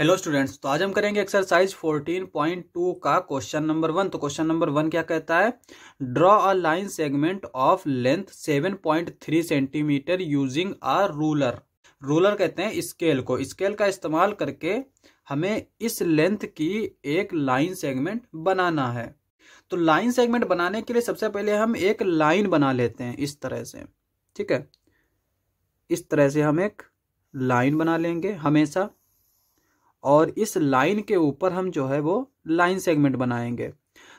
hello students तो आज हम करेंगे एक्सरसाइज 14.2 का क्वेश्चन नंबर वन तो क्वेश्चन नंबर वन क्या कहता है draw a line segment of length 7.3 centimetre using a ruler ruler कहते हैं स्केल को स्केल का इस्तेमाल करके हमें इस लेंथ की एक लाइन सेगमेंट बनाना है तो लाइन सेगमेंट बनाने के लिए सबसे पहले हम एक लाइन बना लेते हैं इस तरह से ठीक है इस तरह से हम एक लाइन बना लेंगे हमेशा और इस लाइन के ऊपर हम जो है वो लाइन सेगमेंट बनाएंगे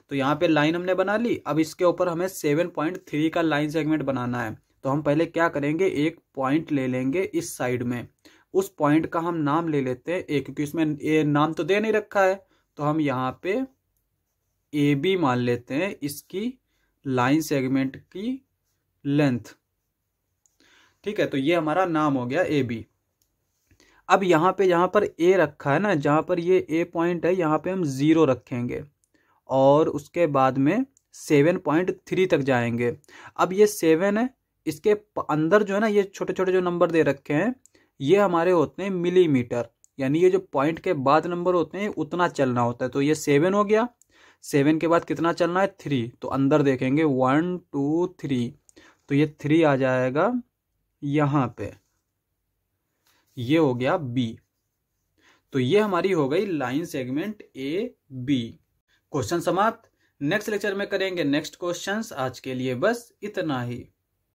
तो यहाँ पे लाइन हमने बना ली अब इसके ऊपर हमें सेवन पॉइंट थ्री का लाइन सेगमेंट बनाना है तो हम पहले क्या करेंगे एक पॉइंट ले लेंगे इस साइड में उस पॉइंट का हम नाम ले लेते हैं ए क्योंकि इसमें ए नाम तो दे नहीं रखा है तो हम यहाँ पे ए बी मान लेते हैं इसकी लाइन सेगमेंट की लेंथ ठीक है तो ये हमारा नाम हो गया ए बी अब यहाँ पे जहाँ पर ए रखा है ना जहाँ पर ये ए पॉइंट है यहाँ पे हम ज़ीरो रखेंगे और उसके बाद में सेवन पॉइंट थ्री तक जाएंगे अब ये सेवन है इसके अंदर जो है ना ये छोटे छोटे जो नंबर दे रखे हैं ये हमारे होते हैं मिलीमीटर यानी ये जो पॉइंट के बाद नंबर होते हैं उतना चलना होता है तो ये सेवन हो गया सेवन के बाद कितना चलना है थ्री तो अंदर देखेंगे वन टू थ्री तो ये थ्री आ जाएगा यहाँ पे ये हो गया बी तो ये हमारी हो गई line segment A B question समाप्त नेक्स्ट लेक्चर में करेंगे नेक्स्ट क्वेश्चंस आज के लिए बस इतना ही